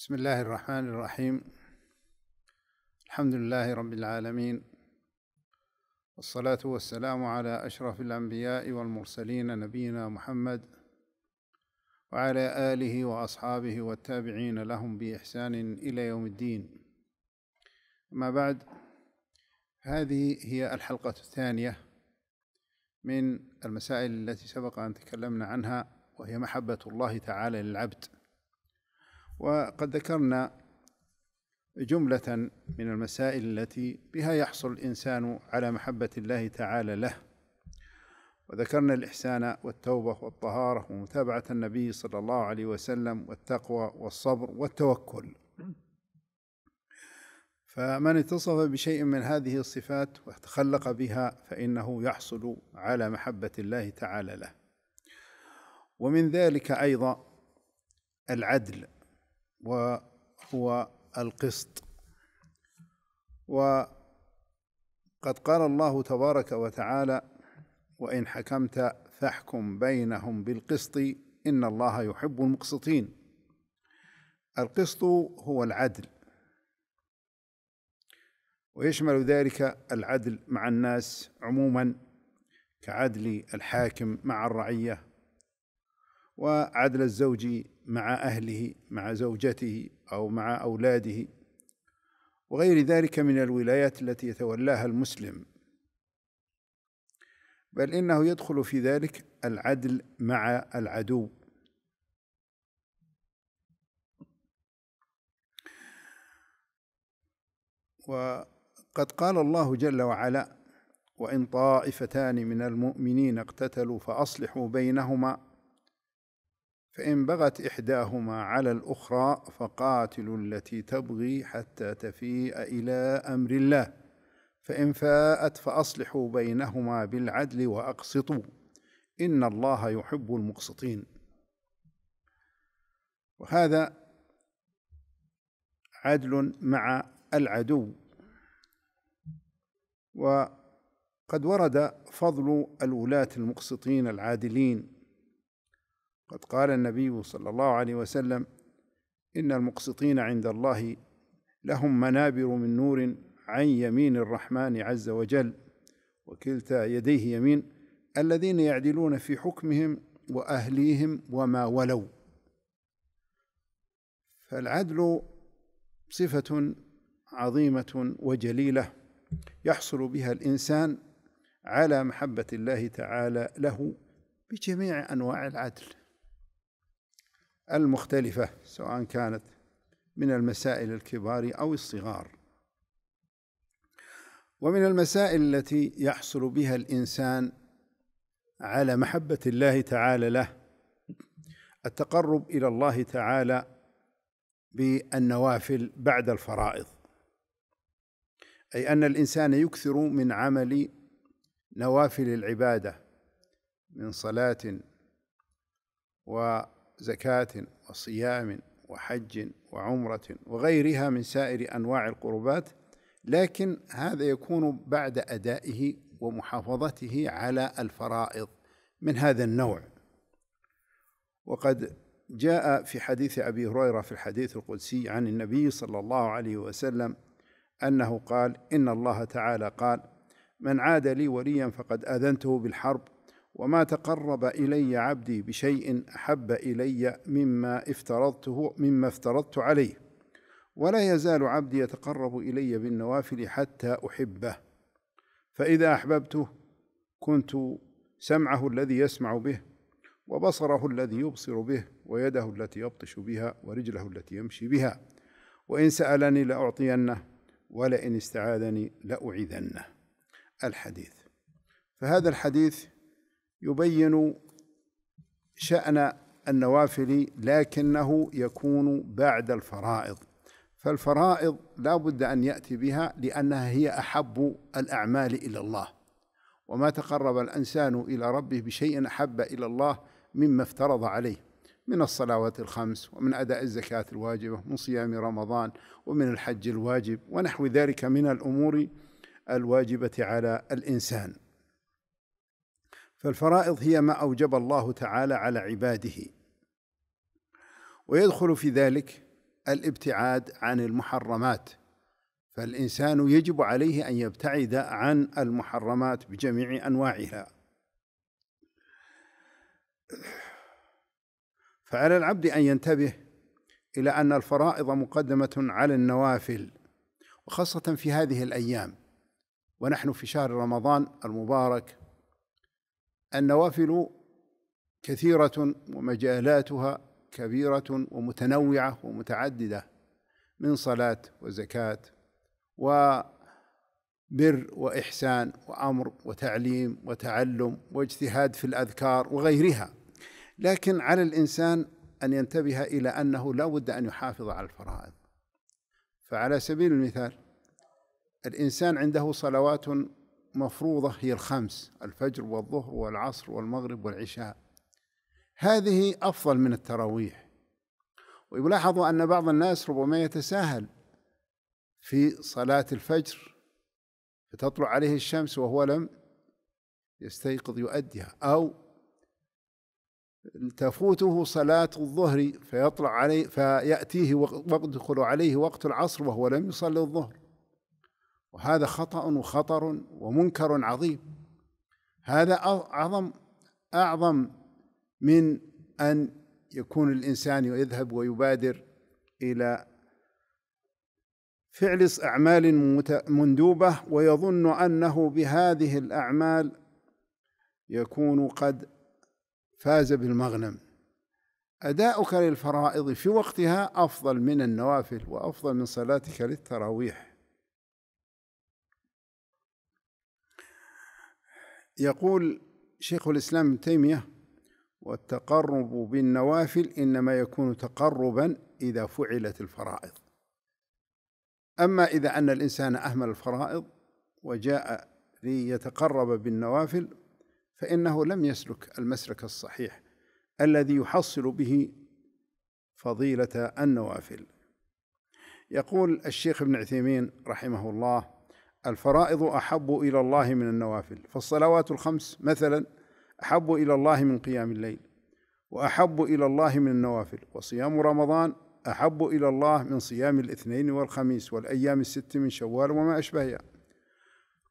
بسم الله الرحمن الرحيم الحمد لله رب العالمين والصلاة والسلام على أشرف الأنبياء والمرسلين نبينا محمد وعلى آله وأصحابه والتابعين لهم بإحسان إلى يوم الدين أما بعد هذه هي الحلقة الثانية من المسائل التي سبق أن تكلمنا عنها وهي محبة الله تعالى للعبد وقد ذكرنا جملة من المسائل التي بها يحصل الإنسان على محبة الله تعالى له وذكرنا الإحسان والتوبة والطهارة ومتابعة النبي صلى الله عليه وسلم والتقوى والصبر والتوكل فمن اتصف بشيء من هذه الصفات وتخلق بها فإنه يحصل على محبة الله تعالى له ومن ذلك أيضا العدل وهو القسط وقد قال الله تبارك وتعالى وإن حكمت فاحكم بينهم بالقسط إن الله يحب المقسطين القسط هو العدل ويشمل ذلك العدل مع الناس عموما كعدل الحاكم مع الرعيه وعدل الزوج مع اهله مع زوجته او مع اولاده وغير ذلك من الولايات التي يتولاها المسلم بل انه يدخل في ذلك العدل مع العدو وقد قال الله جل وعلا وان طائفتان من المؤمنين اقتتلوا فاصلحوا بينهما فإن بغت إحداهما على الأخرى فقاتلوا التي تبغي حتى تفيء إلى أمر الله فإن فاءت فأصلحوا بينهما بالعدل وأقسطوا إن الله يحب المقسطين وهذا عدل مع العدو وقد ورد فضل الولاة المقسطين العادلين قد قال النبي صلى الله عليه وسلم إن المقسطين عند الله لهم منابر من نور عن يمين الرحمن عز وجل وكلتا يديه يمين الذين يعدلون في حكمهم واهليهم وما ولوا فالعدل صفه عظيمه وجليله يحصل بها الانسان على محبه الله تعالى له بجميع انواع العدل المختلفة سواء كانت من المسائل الكبار أو الصغار ومن المسائل التي يحصل بها الإنسان على محبة الله تعالى له التقرب إلى الله تعالى بالنوافل بعد الفرائض أي أن الإنسان يكثر من عمل نوافل العبادة من صلاة و زكاة وصيام وحج وعمرة وغيرها من سائر أنواع القربات لكن هذا يكون بعد أدائه ومحافظته على الفرائض من هذا النوع وقد جاء في حديث أبي هريرة في الحديث القدسي عن النبي صلى الله عليه وسلم أنه قال إن الله تعالى قال من عاد لي وليا فقد آذنته بالحرب وما تقرب الي عبدي بشيء احب الي مما افترضته مما افترضت عليه ولا يزال عبدي يتقرب الي بالنوافل حتى احبه فاذا احببته كنت سمعه الذي يسمع به وبصره الذي يبصر به ويده التي يبطش بها ورجله التي يمشي بها وان سالني لاعطينه ولئن استعاذني لاعيذنه الحديث فهذا الحديث يبين شأن النوافل لكنه يكون بعد الفرائض فالفرائض لا بد أن يأتي بها لأنها هي أحب الأعمال إلى الله وما تقرب الإنسان إلى ربه بشيء أحب إلى الله مما افترض عليه من الصلوات الخمس ومن أداء الزكاة الواجبة من صيام رمضان ومن الحج الواجب ونحو ذلك من الأمور الواجبة على الإنسان فالفرائض هي ما أوجب الله تعالى على عباده ويدخل في ذلك الابتعاد عن المحرمات فالإنسان يجب عليه أن يبتعد عن المحرمات بجميع أنواعها فعلى العبد أن ينتبه إلى أن الفرائض مقدمة على النوافل وخاصة في هذه الأيام ونحن في شهر رمضان المبارك النوافل كثيرة ومجالاتها كبيرة ومتنوعة ومتعددة من صلاة وزكاة وبر وإحسان وأمر وتعليم وتعلم واجتهاد في الأذكار وغيرها لكن على الإنسان أن ينتبه إلى أنه لا بد أن يحافظ على الفرائض فعلى سبيل المثال الإنسان عنده صلوات مفروضة هي الخمس الفجر والظهر والعصر والمغرب والعشاء هذه أفضل من التراويح ويلاحظ أن بعض الناس ربما يتساهل في صلاة الفجر فتطلع عليه الشمس وهو لم يستيقظ يؤديها أو تفوته صلاة الظهر فيطلع عليه فيأتيه وقت عليه وقت العصر وهو لم يصلي الظهر وهذا خطأ وخطر ومنكر عظيم هذا أعظم أعظم من أن يكون الإنسان يذهب ويبادر إلى فعل أعمال مندوبة ويظن أنه بهذه الأعمال يكون قد فاز بالمغنم أداؤك للفرائض في وقتها أفضل من النوافل وأفضل من صلاتك للتراويح يقول شيخ الإسلام ابن تيمية والتقرب بالنوافل إنما يكون تقربا إذا فعلت الفرائض أما إذا أن الإنسان أهمل الفرائض وجاء ليتقرب بالنوافل فإنه لم يسلك المسلك الصحيح الذي يحصل به فضيلة النوافل يقول الشيخ ابن عثيمين رحمه الله الفرائض أحب إلى الله من النوافل فالصلوات الخمس مثلا أحب إلى الله من قيام الليل وأحب إلى الله من النوافل وصيام رمضان أحب إلى الله من صيام الاثنين والخميس والأيام الست من شوال وما أشبهها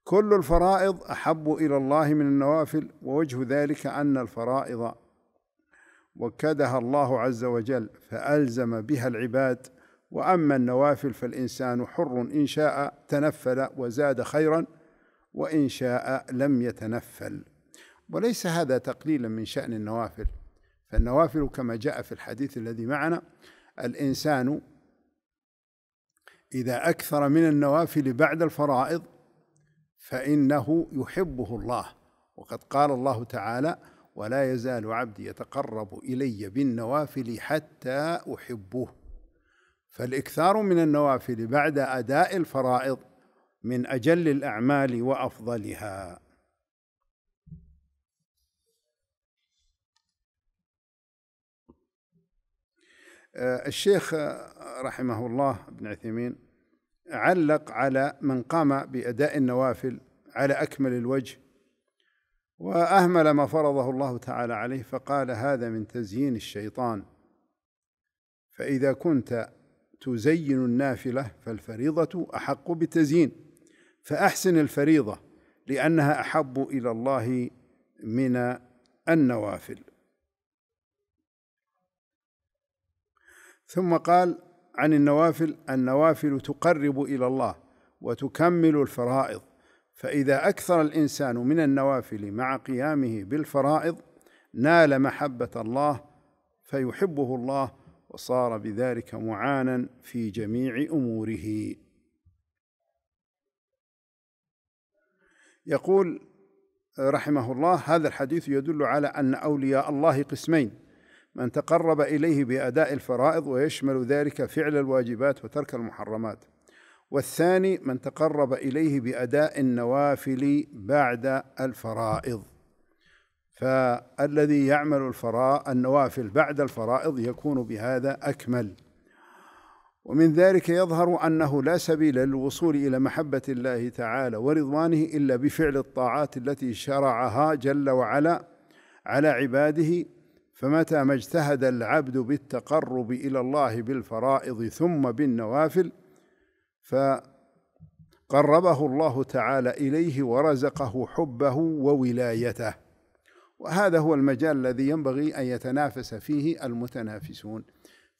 كل الفرائض أحب إلى الله من النوافل ووجه ذلك أن الفرائض وكدها الله عز وجل فألزم بها العباد واما النوافل فالانسان حر ان شاء تنفل وزاد خيرا وان شاء لم يتنفل وليس هذا تقليلا من شان النوافل فالنوافل كما جاء في الحديث الذي معنا الانسان اذا اكثر من النوافل بعد الفرائض فانه يحبه الله وقد قال الله تعالى ولا يزال عبدي يتقرب الي بالنوافل حتى احبه فالاكثار من النوافل بعد اداء الفرائض من اجل الاعمال وافضلها آه، الشيخ آه، رحمه الله ابن عثيمين علق على من قام باداء النوافل على اكمل الوجه واهمل ما فرضه الله تعالى عليه فقال هذا من تزيين الشيطان فاذا كنت تزين النافلة فالفريضة أحق بالتزيين فأحسن الفريضة لأنها أحب إلى الله من النوافل ثم قال عن النوافل النوافل تقرب إلى الله وتكمل الفرائض فإذا أكثر الإنسان من النوافل مع قيامه بالفرائض نال محبة الله فيحبه الله وصار بذلك معانا في جميع اموره يقول رحمه الله هذا الحديث يدل على ان اولياء الله قسمين من تقرب اليه باداء الفرائض ويشمل ذلك فعل الواجبات وترك المحرمات والثاني من تقرب اليه باداء النوافل بعد الفرائض فالذي يعمل الفراء النوافل بعد الفرائض يكون بهذا أكمل ومن ذلك يظهر أنه لا سبيل للوصول إلى محبة الله تعالى ورضوانه إلا بفعل الطاعات التي شرعها جل وعلا على عباده فمتى ما اجتهد العبد بالتقرب إلى الله بالفرائض ثم بالنوافل فقربه الله تعالى إليه ورزقه حبه وولايته وهذا هو المجال الذي ينبغي أن يتنافس فيه المتنافسون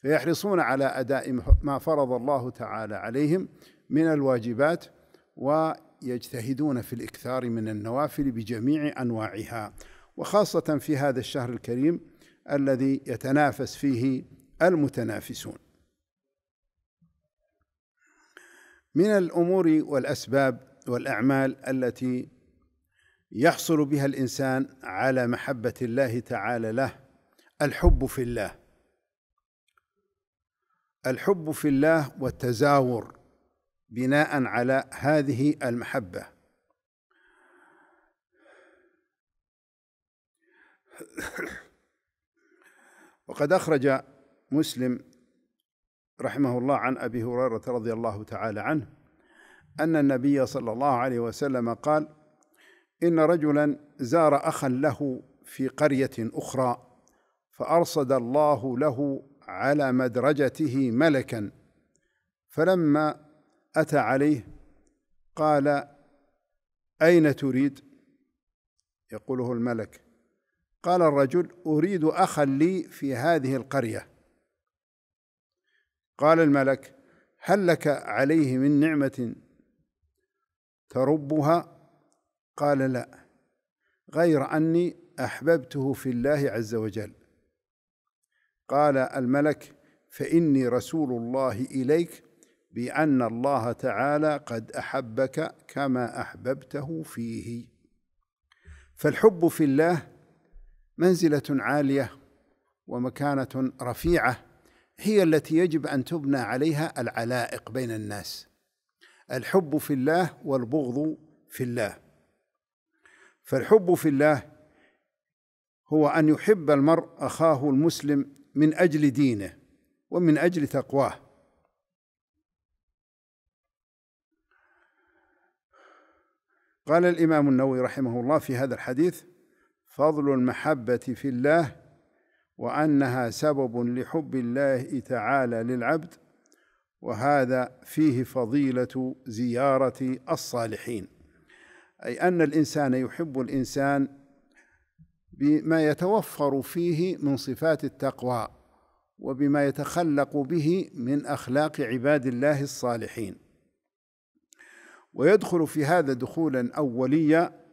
فيحرصون على أداء ما فرض الله تعالى عليهم من الواجبات ويجتهدون في الإكثار من النوافل بجميع أنواعها وخاصة في هذا الشهر الكريم الذي يتنافس فيه المتنافسون من الأمور والأسباب والأعمال التي يحصل بها الانسان على محبه الله تعالى له الحب في الله الحب في الله والتزاور بناء على هذه المحبه وقد اخرج مسلم رحمه الله عن ابي هريره رضي الله تعالى عنه ان النبي صلى الله عليه وسلم قال إن رجلا زار أخا له في قرية أخرى فأرصد الله له على مدرجته ملكا فلما أتى عليه قال أين تريد؟ يقوله الملك قال الرجل أريد أخا لي في هذه القرية قال الملك هل لك عليه من نعمة تربها قال لا غير اني احببته في الله عز وجل قال الملك فاني رسول الله اليك بان الله تعالى قد احبك كما احببته فيه فالحب في الله منزله عاليه ومكانه رفيعه هي التي يجب ان تبنى عليها العلائق بين الناس الحب في الله والبغض في الله فالحب في الله هو أن يحب المرء أخاه المسلم من أجل دينه ومن أجل تقواه قال الإمام النووي رحمه الله في هذا الحديث فضل المحبة في الله وأنها سبب لحب الله تعالى للعبد وهذا فيه فضيلة زيارة الصالحين أي أن الإنسان يحب الإنسان بما يتوفر فيه من صفات التقوى وبما يتخلق به من أخلاق عباد الله الصالحين ويدخل في هذا دخولا أوليا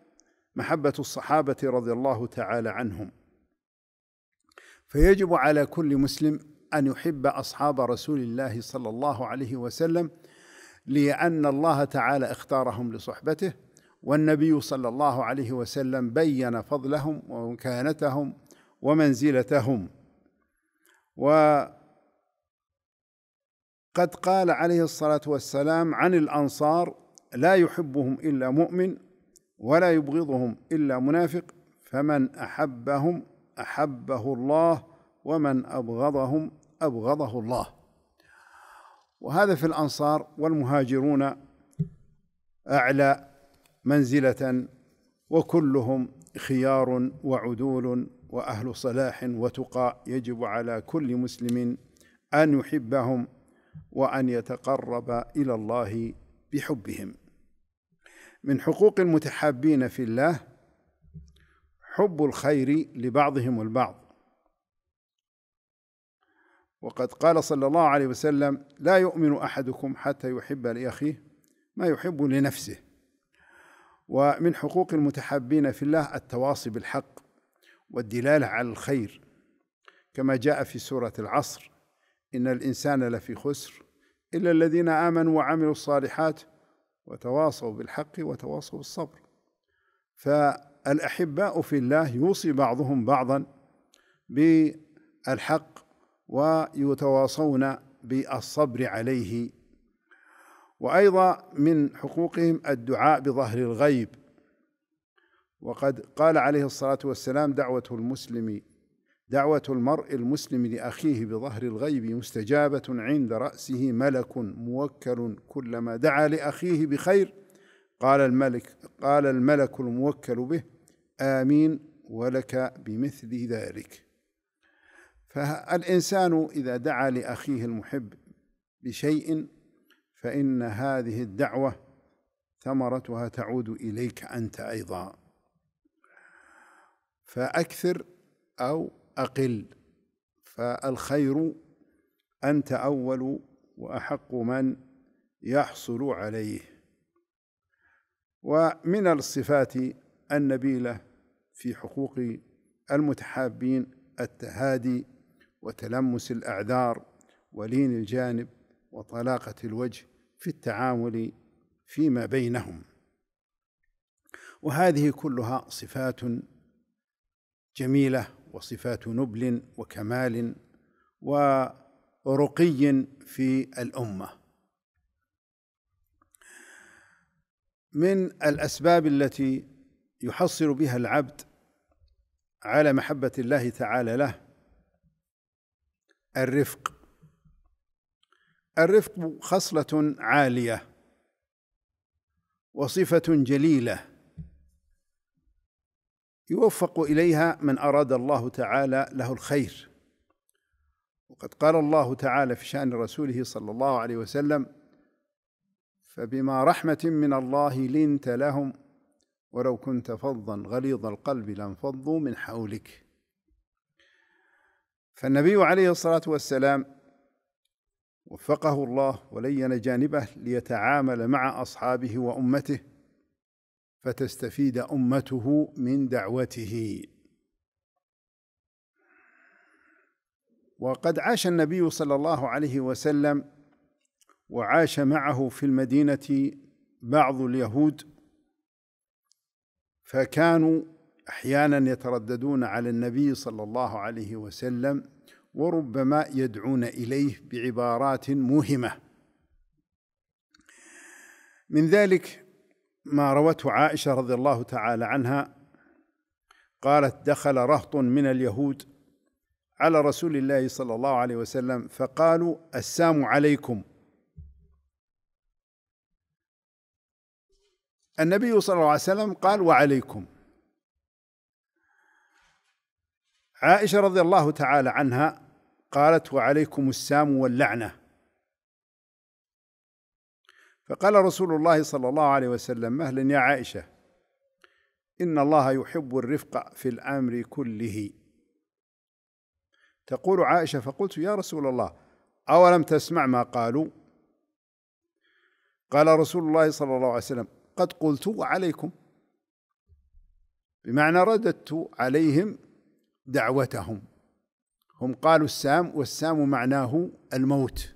محبة الصحابة رضي الله تعالى عنهم فيجب على كل مسلم أن يحب أصحاب رسول الله صلى الله عليه وسلم لأن الله تعالى اختارهم لصحبته والنبي صلى الله عليه وسلم بين فضلهم ومكانتهم ومنزلتهم وقد قال عليه الصلاه والسلام عن الانصار لا يحبهم الا مؤمن ولا يبغضهم الا منافق فمن احبهم احبه الله ومن ابغضهم ابغضه الله وهذا في الانصار والمهاجرون اعلى منزلة وكلهم خيار وعدول وأهل صلاح وتقى يجب على كل مسلم أن يحبهم وأن يتقرب إلى الله بحبهم من حقوق المتحابين في الله حب الخير لبعضهم البعض وقد قال صلى الله عليه وسلم لا يؤمن احدكم حتى يحب لاخيه ما يحب لنفسه ومن حقوق المتحابين في الله التواصي بالحق والدلاله على الخير كما جاء في سوره العصر ان الانسان لفي خسر الا الذين امنوا وعملوا الصالحات وتواصوا بالحق وتواصوا بالصبر فالاحباء في الله يوصي بعضهم بعضا بالحق ويتواصون بالصبر عليه وأيضا من حقوقهم الدعاء بظهر الغيب وقد قال عليه الصلاة والسلام دعوة المسلم دعوة المرء المسلم لأخيه بظهر الغيب مستجابة عند رأسه ملك موكل كلما دعا لأخيه بخير قال الملك قال الملك الموكل به آمين ولك بمثل ذلك فالإنسان إذا دعا لأخيه المحب بشيء فإن هذه الدعوة ثمرتها تعود إليك أنت أيضا فأكثر أو أقل فالخير أنت أول وأحق من يحصل عليه ومن الصفات النبيلة في حقوق المتحابين التهادي وتلمس الأعذار ولين الجانب وطلاقة الوجه في التعامل فيما بينهم وهذه كلها صفات جميله وصفات نبل وكمال ورقي في الامه من الاسباب التي يحصل بها العبد على محبه الله تعالى له الرفق الرفق خصلة عالية وصفة جليلة يوفق إليها من أراد الله تعالى له الخير وقد قال الله تعالى في شأن رسوله صلى الله عليه وسلم فبما رحمة من الله لنت لهم ولو كنت فظا غليظ القلب لانفضوا من حولك فالنبي عليه الصلاة والسلام وفقه الله ولين جانبه ليتعامل مع اصحابه وامته فتستفيد امته من دعوته وقد عاش النبي صلى الله عليه وسلم وعاش معه في المدينه بعض اليهود فكانوا احيانا يترددون على النبي صلى الله عليه وسلم وربما يدعون اليه بعبارات موهمه من ذلك ما روته عائشه رضي الله تعالى عنها قالت دخل رهط من اليهود على رسول الله صلى الله عليه وسلم فقالوا السام عليكم النبي صلى الله عليه وسلم قال وعليكم عائشه رضي الله تعالى عنها قالت وعليكم السام واللعنه فقال رسول الله صلى الله عليه وسلم مهلا يا عائشه ان الله يحب الرفق في الامر كله تقول عائشه فقلت يا رسول الله اولم تسمع ما قالوا قال رسول الله صلى الله عليه وسلم قد قلت عليكم بمعنى رددت عليهم دعوتهم هم قالوا السام والسام معناه الموت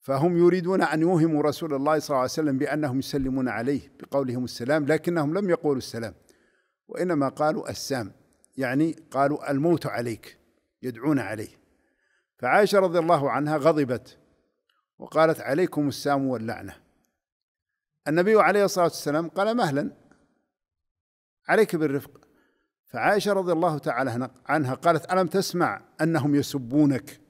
فهم يريدون أن يوهموا رسول الله صلى الله عليه وسلم بأنهم يسلمون عليه بقولهم السلام لكنهم لم يقولوا السلام وإنما قالوا السام يعني قالوا الموت عليك يدعون عليه فعائشة رضي الله عنها غضبت وقالت عليكم السام واللعنة النبي عليه الصلاة والسلام قال مهلا عليك بالرفق فعائشة رضي الله تعالى عنها قالت ألم تسمع أنهم يسبونك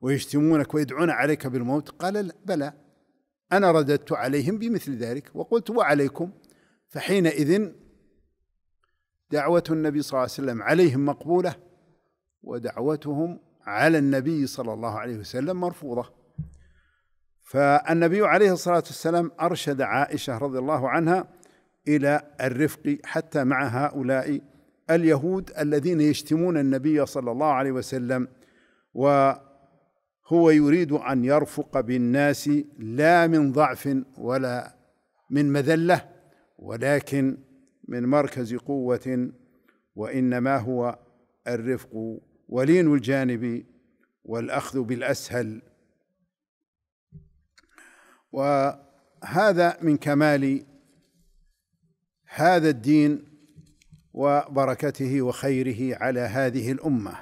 ويشتمونك ويدعون عليك بالموت قال بلى أنا رددت عليهم بمثل ذلك وقلت وعليكم فحينئذ دعوة النبي صلى الله عليه وسلم عليهم مقبولة ودعوتهم على النبي صلى الله عليه وسلم مرفوضة فالنبي عليه الصلاة والسلام أرشد عائشة رضي الله عنها إلى الرفق حتى مع هؤلاء اليهود الذين يشتمون النبي صلى الله عليه وسلم وهو يريد ان يرفق بالناس لا من ضعف ولا من مذله ولكن من مركز قوه وانما هو الرفق ولين الجانب والاخذ بالاسهل وهذا من كمال هذا الدين وبركته وخيره على هذه الامه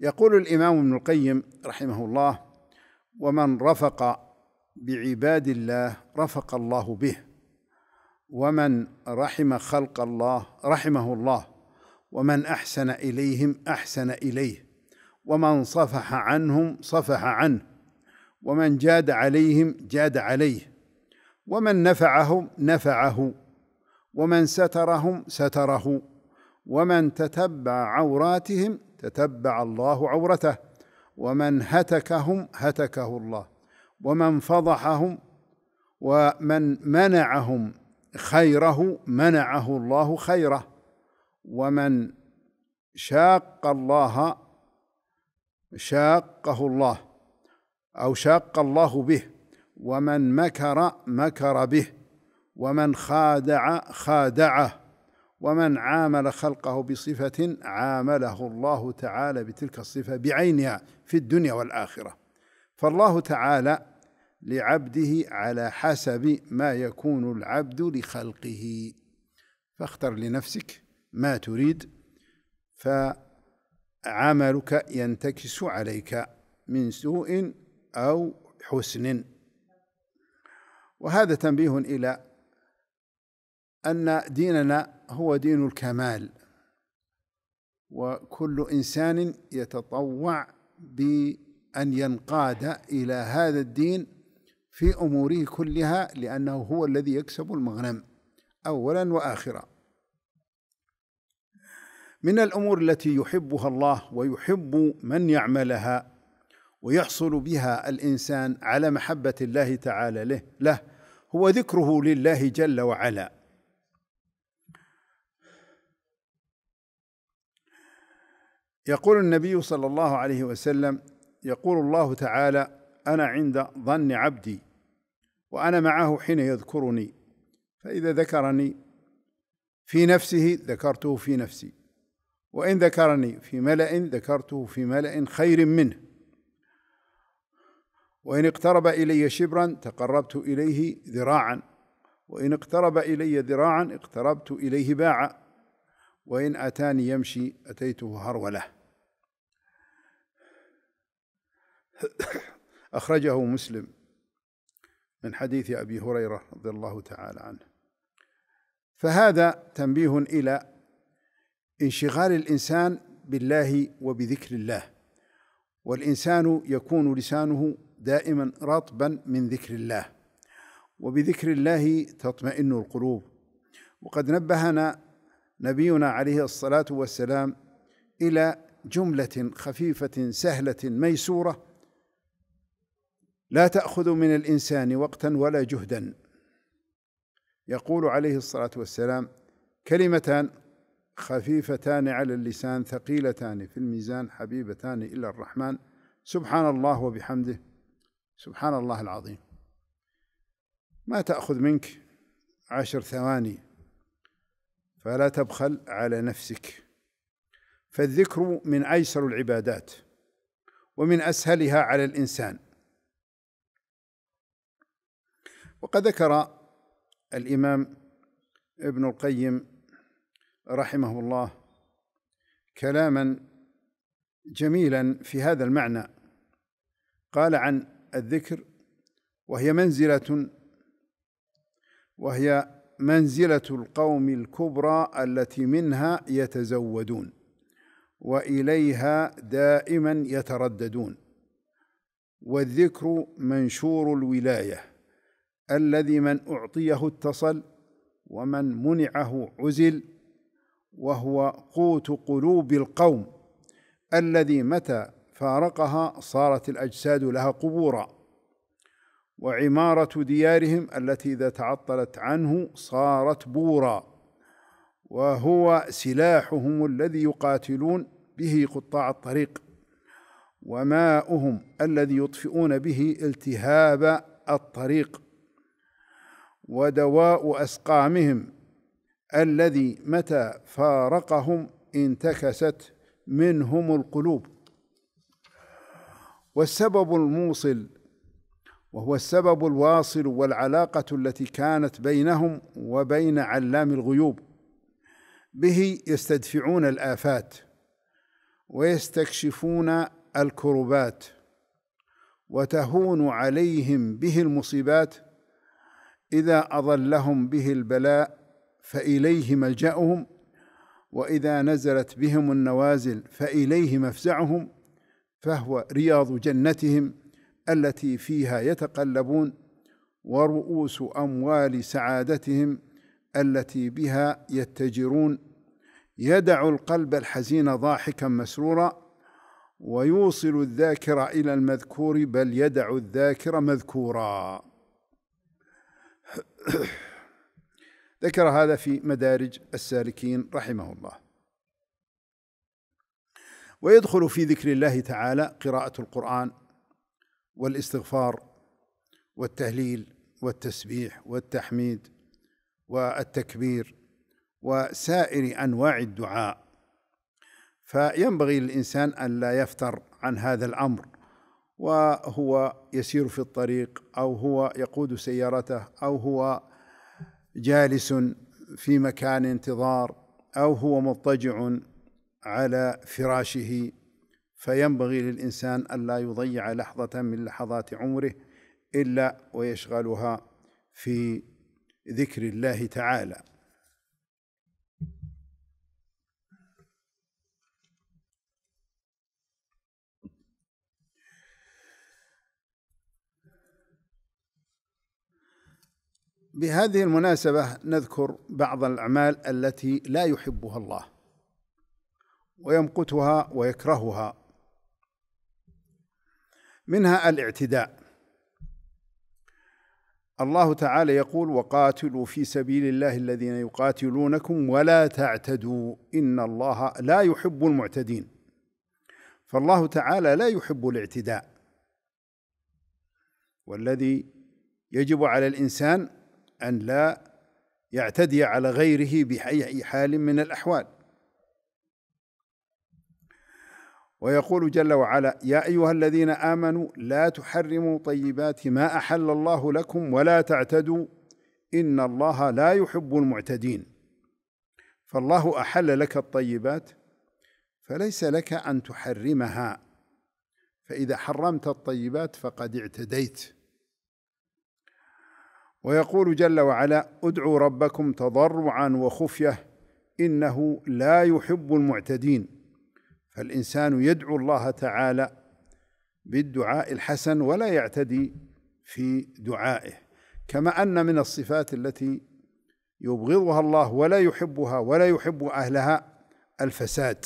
يقول الامام ابن القيم رحمه الله ومن رفق بعباد الله رفق الله به ومن رحم خلق الله رحمه الله ومن احسن اليهم احسن اليه ومن صفح عنهم صفح عنه ومن جاد عليهم جاد عليه ومن نفعهم نفعه ومن سترهم ستره ومن تتبع عوراتهم تتبع الله عورته ومن هتكهم هتكه الله ومن فضحهم ومن منعهم خيره منعه الله خيره ومن شاق الله شاقه الله او شاق الله به ومن مكر مكر به ومن خادع خادعه ومن عامل خلقه بصفة عامله الله تعالى بتلك الصفة بعينها في الدنيا والآخرة فالله تعالى لعبده على حسب ما يكون العبد لخلقه فاختر لنفسك ما تريد فعملك ينتكس عليك من سوء أو حسن وهذا تنبيه إلى أن ديننا هو دين الكمال وكل إنسان يتطوع بأن ينقاد إلى هذا الدين في أموره كلها لأنه هو الذي يكسب المغنم أولا وآخرا من الأمور التي يحبها الله ويحب من يعملها ويحصل بها الإنسان على محبة الله تعالى له, له هو ذكره لله جل وعلا يقول النبي صلى الله عليه وسلم يقول الله تعالى انا عند ظن عبدي وانا معه حين يذكرني فاذا ذكرني في نفسه ذكرته في نفسي وان ذكرني في ملا ذكرته في ملا خير منه وإن اقترب إلي شبرا تقربت إليه ذراعا وإن اقترب إلي ذراعا اقتربت إليه باعا وإن أتاني يمشي أتيته هرولة أخرجه مسلم من حديث أبي هريرة رضي الله تعالى عنه فهذا تنبيه إلى انشغال الإنسان بالله وبذكر الله والإنسان يكون لسانه دائما رطبا من ذكر الله وبذكر الله تطمئن القلوب وقد نبهنا نبينا عليه الصلاه والسلام الى جمله خفيفه سهله ميسوره لا تاخذ من الانسان وقتا ولا جهدا يقول عليه الصلاه والسلام كلمتان خفيفتان على اللسان ثقيلتان في الميزان حبيبتان الى الرحمن سبحان الله وبحمده سبحان الله العظيم ما تأخذ منك عشر ثواني فلا تبخل على نفسك فالذكر من أيسر العبادات ومن أسهلها على الإنسان وقد ذكر الإمام ابن القيم رحمه الله كلاما جميلا في هذا المعنى قال عن الذكر وهي منزلة وهي منزلة القوم الكبرى التي منها يتزودون وإليها دائما يترددون والذكر منشور الولاية الذي من أعطيه اتصل ومن منعه عزل وهو قوت قلوب القوم الذي متى فارقها صارت الأجساد لها قبورا وعمارة ديارهم التي إذا تعطلت عنه صارت بورا وهو سلاحهم الذي يقاتلون به قطاع الطريق وماؤهم الذي يطفئون به التهاب الطريق ودواء أسقامهم الذي متى فارقهم انتكست منهم القلوب والسبب الموصل وهو السبب الواصل والعلاقة التي كانت بينهم وبين علام الغيوب به يستدفعون الآفات ويستكشفون الكربات وتهون عليهم به المصيبات إذا أضلهم به البلاء فإليه ملجأهم وإذا نزلت بهم النوازل فإليه مفزعهم فهو رياض جنتهم التي فيها يتقلبون ورؤوس اموال سعادتهم التي بها يتجرون يدع القلب الحزين ضاحكا مسرورا ويوصل الذاكر الى المذكور بل يدع الذاكر مذكورا ذكر هذا في مدارج السالكين رحمه الله ويدخل في ذكر الله تعالى قراءة القرآن والاستغفار والتهليل والتسبيح والتحميد والتكبير وسائر انواع الدعاء فينبغي للانسان ان لا يفتر عن هذا الامر وهو يسير في الطريق او هو يقود سيارته او هو جالس في مكان انتظار او هو مضطجع على فراشه فينبغي للإنسان ألا يضيع لحظة من لحظات عمره إلا ويشغلها في ذكر الله تعالى بهذه المناسبة نذكر بعض الأعمال التي لا يحبها الله ويمقتها ويكرهها منها الاعتداء الله تعالى يقول وقاتلوا في سبيل الله الذين يقاتلونكم ولا تعتدوا ان الله لا يحب المعتدين فالله تعالى لا يحب الاعتداء والذي يجب على الانسان ان لا يعتدي على غيره باي حال من الاحوال ويقول جل وعلا يا ايها الذين امنوا لا تحرموا طيبات ما احل الله لكم ولا تعتدوا ان الله لا يحب المعتدين فالله احل لك الطيبات فليس لك ان تحرمها فاذا حرمت الطيبات فقد اعتديت ويقول جل وعلا ادعوا ربكم تضرعا وخفيه انه لا يحب المعتدين فالإنسان يدعو الله تعالى بالدعاء الحسن ولا يعتدي في دعائه كما أن من الصفات التي يبغضها الله ولا يحبها ولا يحب أهلها الفساد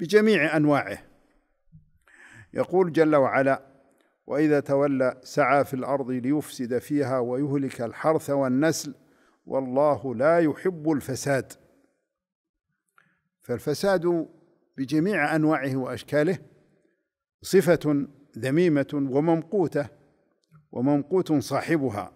بجميع أنواعه يقول جل وعلا وإذا تولى سعى في الأرض ليفسد فيها ويهلك الحرث والنسل والله لا يحب الفساد فالفساد بجميع انواعه واشكاله صفه ذميمه وممقوته وممقوت صاحبها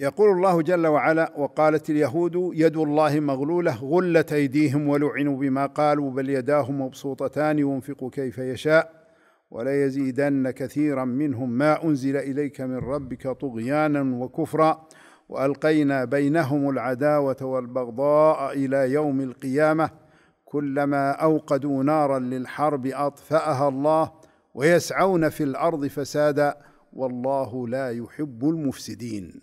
يقول الله جل وعلا وقالت اليهود يد الله مغلوله غلت ايديهم ولعنوا بما قالوا بل يداه مبسوطتان ينفق كيف يشاء ولا يزيدن كثيرا منهم ما انزل اليك من ربك طغيانا وكفرا والقينا بينهم العداوه والبغضاء الى يوم القيامه كلما اوقدوا نارا للحرب اطفاها الله ويسعون في الارض فسادا والله لا يحب المفسدين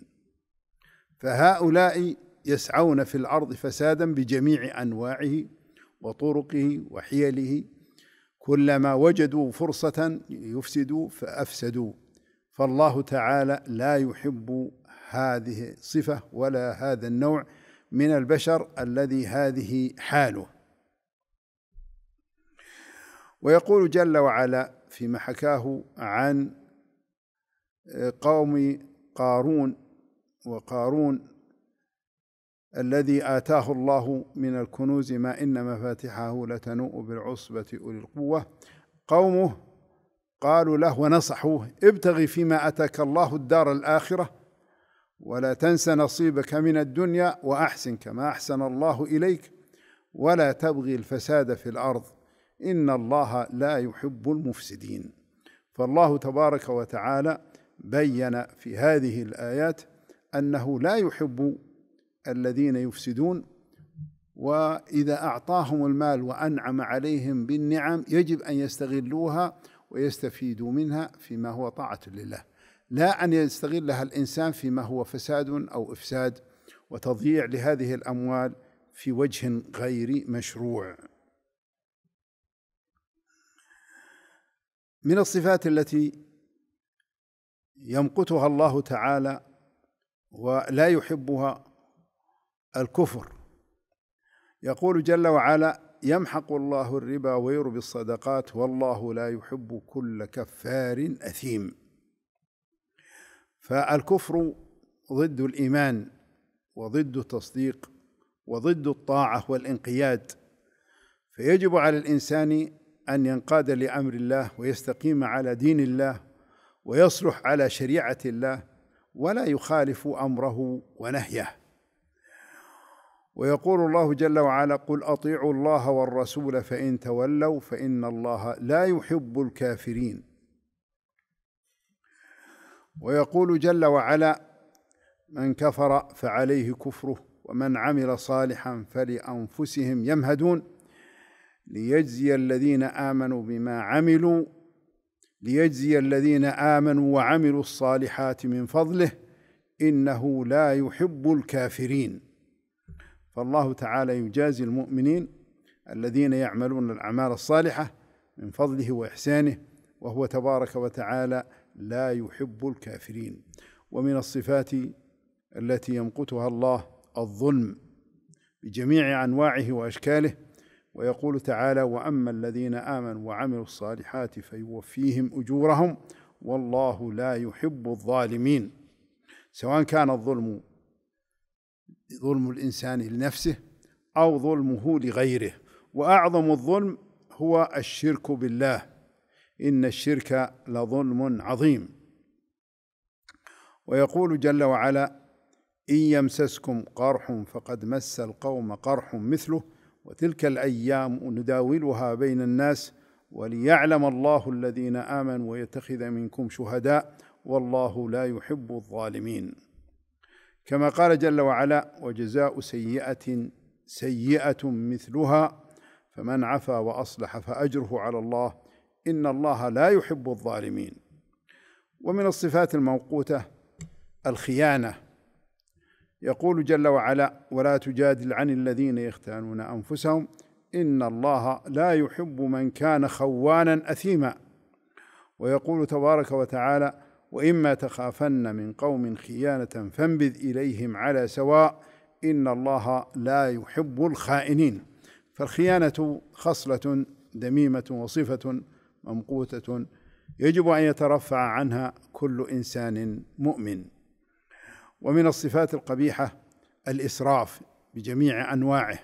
فهؤلاء يسعون في الارض فسادا بجميع انواعه وطرقه وحيله كلما وجدوا فرصه ليفسدوا فافسدوا فالله تعالى لا يحب هذه الصفة ولا هذا النوع من البشر الذي هذه حاله ويقول جل وعلا فيما حكاه عن قوم قارون وقارون الذي آتاه الله من الكنوز ما إن مفاتحه لتنوء بالعصبة أولي القوة قومه قالوا له ونصحوه ابتغي فيما اتاك الله الدار الاخره ولا تنس نصيبك من الدنيا واحسن كما احسن الله اليك ولا تبغي الفساد في الارض ان الله لا يحب المفسدين فالله تبارك وتعالى بين في هذه الايات انه لا يحب الذين يفسدون واذا اعطاهم المال وانعم عليهم بالنعم يجب ان يستغلوها ويستفيد منها فيما هو طاعة لله لا أن يستغلها الإنسان فيما هو فساد أو إفساد وتضييع لهذه الأموال في وجه غير مشروع من الصفات التي يمقتها الله تعالى ولا يحبها الكفر يقول جل وعلا يمحق الله الربا ويربي الصدقات والله لا يحب كل كفار أثيم فالكفر ضد الإيمان وضد التصديق وضد الطاعة والانقياد فيجب على الإنسان أن ينقاد لأمر الله ويستقيم على دين الله ويصلح على شريعة الله ولا يخالف أمره ونهيه ويقول الله جل وعلا قل اطيعوا الله والرسول فان تولوا فان الله لا يحب الكافرين ويقول جل وعلا من كفر فعليه كفره ومن عمل صالحا فلانفسهم يمهدون ليجزي الذين امنوا بما عملوا ليجزي الذين امنوا وعملوا الصالحات من فضله انه لا يحب الكافرين فالله تعالى يجازي المؤمنين الذين يعملون الأعمال الصالحة من فضله وإحسانه وهو تبارك وتعالى لا يحب الكافرين ومن الصفات التي يمقتها الله الظلم بجميع أنواعه وأشكاله ويقول تعالى واما الذين امنوا وعملوا الصالحات فيوفيهم اجورهم والله لا يحب الظالمين سواء كان الظلم ظلم الإنسان لنفسه أو ظلمه لغيره وأعظم الظلم هو الشرك بالله إن الشرك لظلم عظيم ويقول جل وعلا إن يمسسكم قرح فقد مس القوم قرح مثله وتلك الأيام نداولها بين الناس وليعلم الله الذين آمنوا ويتخذ منكم شهداء والله لا يحب الظالمين كما قال جل وعلا وجزاء سيئة سيئة مثلها فمن عفا وأصلح فأجره على الله إن الله لا يحب الظالمين ومن الصفات الموقوتة الخيانة يقول جل وعلا ولا تجادل عن الذين يختانون أنفسهم إن الله لا يحب من كان خوانا أثيما ويقول تبارك وتعالى واما تخافن من قوم خيانه فانبذ اليهم على سواء ان الله لا يحب الخائنين فالخيانه خصله ذميمه وصفه ممقوته يجب ان يترفع عنها كل انسان مؤمن ومن الصفات القبيحه الاسراف بجميع انواعه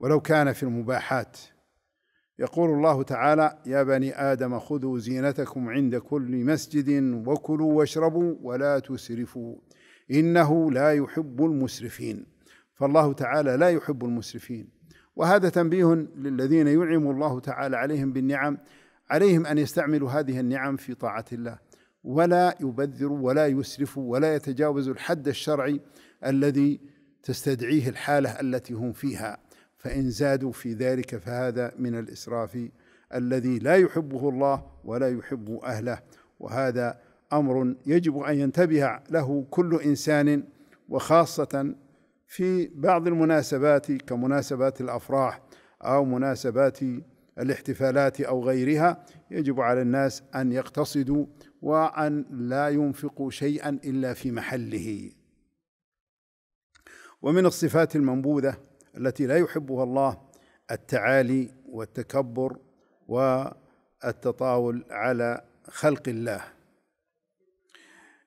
ولو كان في المباحات يقول الله تعالى يا بني آدم خذوا زينتكم عند كل مسجد وكلوا واشربوا ولا تسرفوا إنه لا يحب المسرفين فالله تعالى لا يحب المسرفين وهذا تنبيه للذين ينعم الله تعالى عليهم بالنعم عليهم أن يستعملوا هذه النعم في طاعة الله ولا يبذروا ولا يسرفوا ولا يتجاوزوا الحد الشرعي الذي تستدعيه الحالة التي هم فيها فإن زادوا في ذلك فهذا من الإسراف الذي لا يحبه الله ولا يحب أهله وهذا أمر يجب أن ينتبه له كل إنسان وخاصة في بعض المناسبات كمناسبات الأفراح أو مناسبات الاحتفالات أو غيرها يجب على الناس أن يقتصدوا وأن لا ينفقوا شيئا إلا في محله ومن الصفات المنبوذة التي لا يحبها الله التعالي والتكبر والتطاول على خلق الله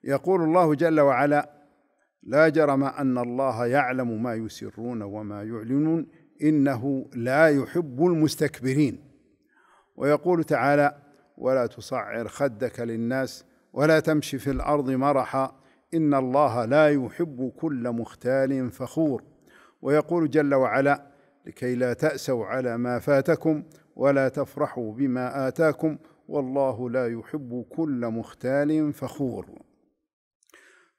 يقول الله جل وعلا لا جرم ان الله يعلم ما يسرون وما يعلنون انه لا يحب المستكبرين ويقول تعالى ولا تصعر خدك للناس ولا تمشي في الارض مرحا ان الله لا يحب كل مختال فخور ويقول جل وعلا لكي لا تأسوا على ما فاتكم ولا تفرحوا بما آتاكم والله لا يحب كل مختال فخور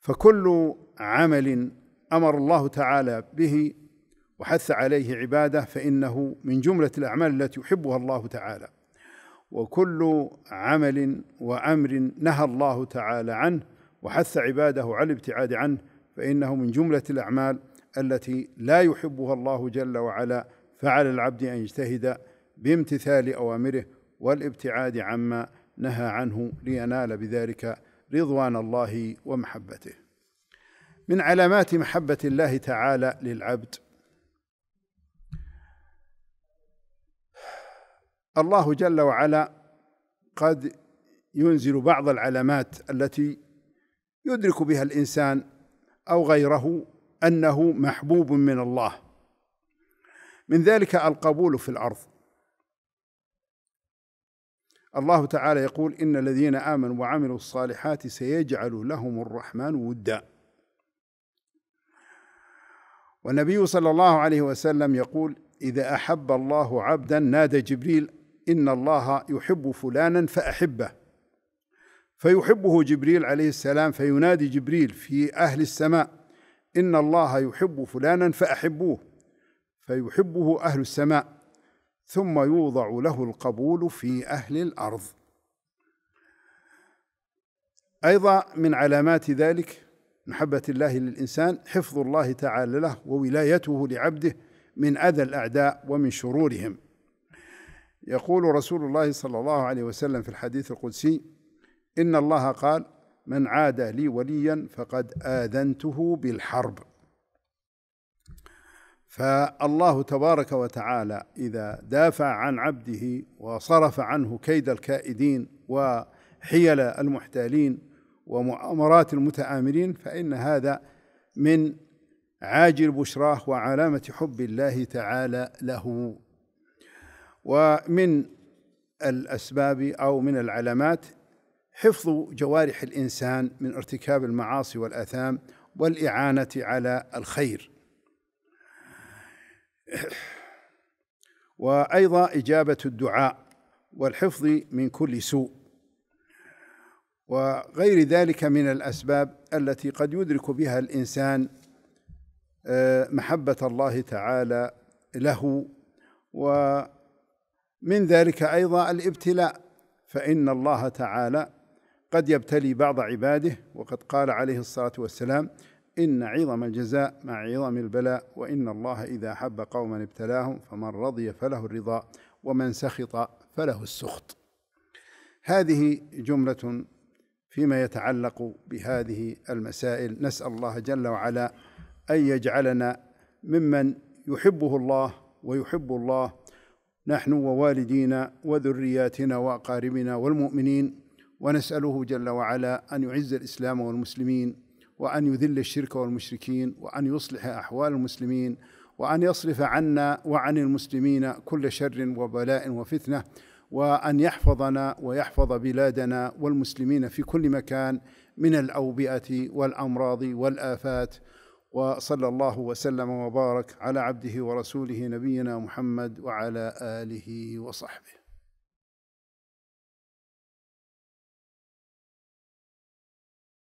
فكل عمل أمر الله تعالى به وحث عليه عباده فإنه من جملة الأعمال التي يحبها الله تعالى وكل عمل وأمر نهى الله تعالى عنه وحث عباده على الابتعاد عنه فإنه من جملة الأعمال التي لا يحبها الله جل وعلا فعلى العبد ان يجتهد بامتثال اوامره والابتعاد عما نهى عنه لينال بذلك رضوان الله ومحبته من علامات محبه الله تعالى للعبد الله جل وعلا قد ينزل بعض العلامات التي يدرك بها الانسان او غيره أنه محبوب من الله من ذلك القبول في الأرض الله تعالى يقول إن الذين آمنوا وعملوا الصالحات سيجعل لهم الرحمن ودا والنبي صلى الله عليه وسلم يقول إذا أحب الله عبدا نادى جبريل إن الله يحب فلانا فأحبه فيحبه جبريل عليه السلام فينادي جبريل في أهل السماء إن الله يحب فلانا فأحبوه فيحبه أهل السماء ثم يوضع له القبول في أهل الأرض أيضا من علامات ذلك محبة الله للإنسان حفظ الله تعالى له وولايته لعبده من أذى الأعداء ومن شرورهم يقول رسول الله صلى الله عليه وسلم في الحديث القدسي إن الله قال من عاد لي وليا فقد آذنته بالحرب فالله تبارك وتعالى إذا دافع عن عبده وصرف عنه كيد الكائدين وحيل المحتالين ومؤامرات المتآمرين فإن هذا من عاجل بشراه وعلامة حب الله تعالى له ومن الأسباب أو من العلامات حفظ جوارح الانسان من ارتكاب المعاصي والاثام والاعانه على الخير وايضا اجابه الدعاء والحفظ من كل سوء وغير ذلك من الاسباب التي قد يدرك بها الانسان آه، محبه الله تعالى له ومن ذلك ايضا الابتلاء فان الله تعالى قد يبتلي بعض عباده وقد قال عليه الصلاه والسلام ان عظم الجزاء مع عظم البلاء وان الله اذا احب قوما ابتلاهم فمن رضي فله الرضا ومن سخط فله السخط هذه جمله فيما يتعلق بهذه المسائل نسال الله جل وعلا ان يجعلنا ممن يحبه الله ويحب الله نحن ووالدينا وذرياتنا واقاربنا والمؤمنين ونسأله جل وعلا أن يعز الإسلام والمسلمين وأن يذل الشرك والمشركين وأن يصلح أحوال المسلمين وأن يصرف عنا وعن المسلمين كل شر وبلاء وفتنة وأن يحفظنا ويحفظ بلادنا والمسلمين في كل مكان من الأوبئة والأمراض والآفات وصلى الله وسلم وبارك على عبده ورسوله نبينا محمد وعلى آله وصحبه